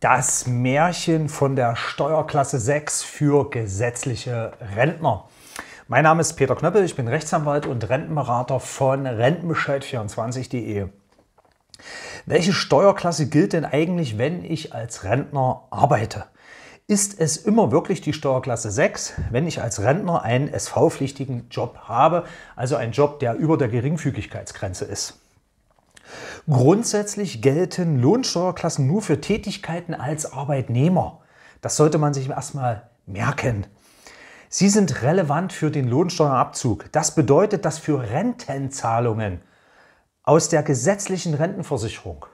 Das Märchen von der Steuerklasse 6 für gesetzliche Rentner. Mein Name ist Peter Knöppel, ich bin Rechtsanwalt und Rentenberater von rentenbescheid24.de. Welche Steuerklasse gilt denn eigentlich, wenn ich als Rentner arbeite? Ist es immer wirklich die Steuerklasse 6, wenn ich als Rentner einen SV-pflichtigen Job habe, also einen Job, der über der Geringfügigkeitsgrenze ist? Grundsätzlich gelten Lohnsteuerklassen nur für Tätigkeiten als Arbeitnehmer. Das sollte man sich erstmal merken. Sie sind relevant für den Lohnsteuerabzug. Das bedeutet, dass für Rentenzahlungen aus der gesetzlichen Rentenversicherung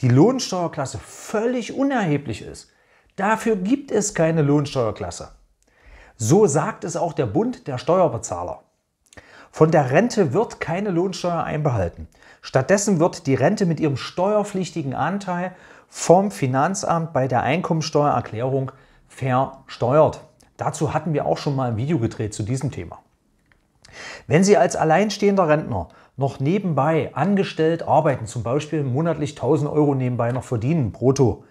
die Lohnsteuerklasse völlig unerheblich ist. Dafür gibt es keine Lohnsteuerklasse. So sagt es auch der Bund der Steuerbezahler. Von der Rente wird keine Lohnsteuer einbehalten. Stattdessen wird die Rente mit ihrem steuerpflichtigen Anteil vom Finanzamt bei der Einkommensteuererklärung versteuert. Dazu hatten wir auch schon mal ein Video gedreht zu diesem Thema. Wenn Sie als alleinstehender Rentner noch nebenbei angestellt arbeiten, zum Beispiel monatlich 1000 Euro nebenbei noch verdienen, brutto,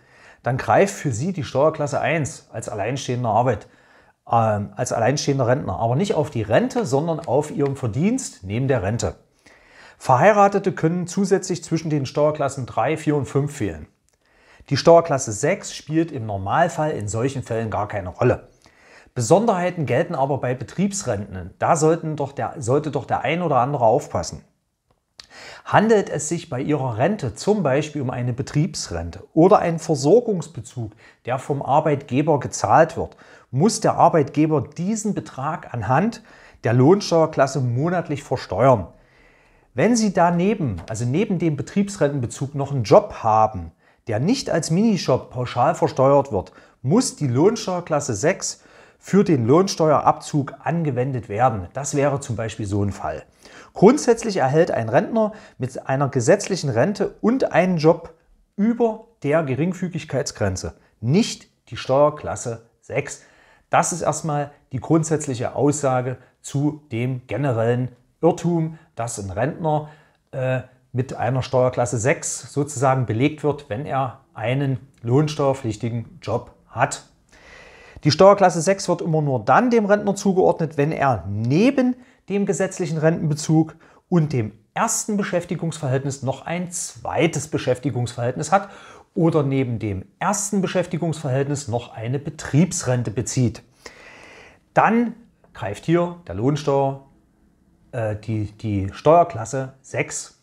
dann greift für Sie die Steuerklasse 1 als alleinstehender Arbeit, ähm, als alleinstehender Rentner, aber nicht auf die Rente, sondern auf ihrem Verdienst neben der Rente. Verheiratete können zusätzlich zwischen den Steuerklassen 3, 4 und 5 wählen. Die Steuerklasse 6 spielt im Normalfall in solchen Fällen gar keine Rolle. Besonderheiten gelten aber bei Betriebsrenten. Da sollten doch der, sollte doch der ein oder andere aufpassen. Handelt es sich bei Ihrer Rente zum Beispiel um eine Betriebsrente oder einen Versorgungsbezug, der vom Arbeitgeber gezahlt wird, muss der Arbeitgeber diesen Betrag anhand der Lohnsteuerklasse monatlich versteuern. Wenn Sie daneben, also neben dem Betriebsrentenbezug, noch einen Job haben, der nicht als Minishop pauschal versteuert wird, muss die Lohnsteuerklasse 6 für den Lohnsteuerabzug angewendet werden. Das wäre zum Beispiel so ein Fall. Grundsätzlich erhält ein Rentner mit einer gesetzlichen Rente und einen Job über der Geringfügigkeitsgrenze, nicht die Steuerklasse 6. Das ist erstmal die grundsätzliche Aussage zu dem generellen Irrtum, dass ein Rentner äh, mit einer Steuerklasse 6 sozusagen belegt wird, wenn er einen lohnsteuerpflichtigen Job hat. Die Steuerklasse 6 wird immer nur dann dem Rentner zugeordnet, wenn er neben dem gesetzlichen Rentenbezug und dem ersten Beschäftigungsverhältnis noch ein zweites Beschäftigungsverhältnis hat oder neben dem ersten Beschäftigungsverhältnis noch eine Betriebsrente bezieht. Dann greift hier der Lohnsteuer äh, die, die Steuerklasse 6